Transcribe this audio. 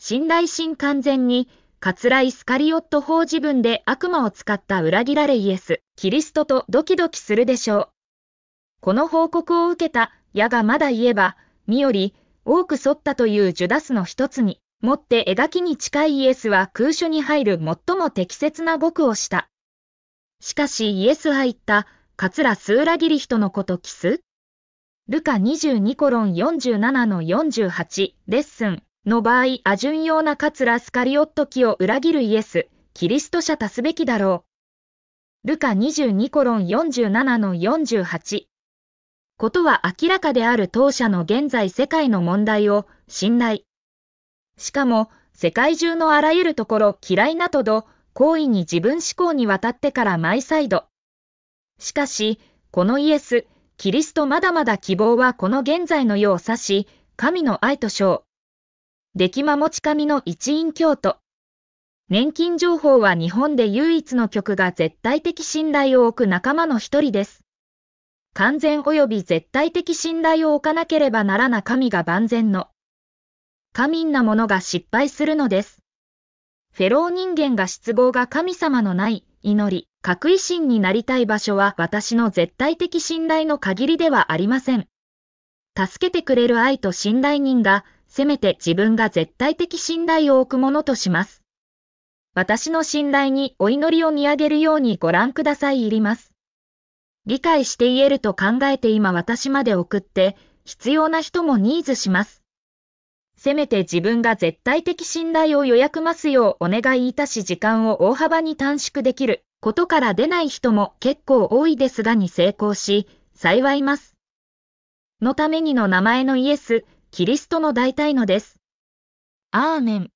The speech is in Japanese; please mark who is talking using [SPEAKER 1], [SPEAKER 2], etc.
[SPEAKER 1] 信頼心完全に、カツライ・スカリオット法自分で悪魔を使った裏切られイエス、キリストとドキドキするでしょう。この報告を受けた、矢がまだ言えば、身より、多く沿ったというジュダスの一つに、もって描きに近いイエスは空所に入る最も適切な語句をした。しかしイエスは言った、カツラスーラギリ人のことキスルカ22コロン47の48レッスンの場合、アジュン用なカツラスカリオット記を裏切るイエス、キリスト者足すべきだろう。ルカ22コロン47の48。ことは明らかである当社の現在世界の問題を信頼。しかも、世界中のあらゆるところ嫌いなとど、行為に自分思考に渡ってから毎サイド。しかし、このイエス、キリストまだまだ希望はこの現在の世を指し、神の愛と称。出来間持ち神の一員京都。年金情報は日本で唯一の局が絶対的信頼を置く仲間の一人です。完全及び絶対的信頼を置かなければならな神が万全の。過敏なものが失敗するのです。フェロー人間が失望が神様のない、祈り、核維心になりたい場所は私の絶対的信頼の限りではありません。助けてくれる愛と信頼人がせめて自分が絶対的信頼を置くものとします。私の信頼にお祈りを見上げるようにご覧くださいいります。理解して言えると考えて今私まで送って、必要な人もニーズします。せめて自分が絶対的信頼を予約ますようお願いいたし時間を大幅に短縮できることから出ない人も結構多いですがに成功し、幸います。のためにの名前のイエス、キリストの大体のです。アーメン。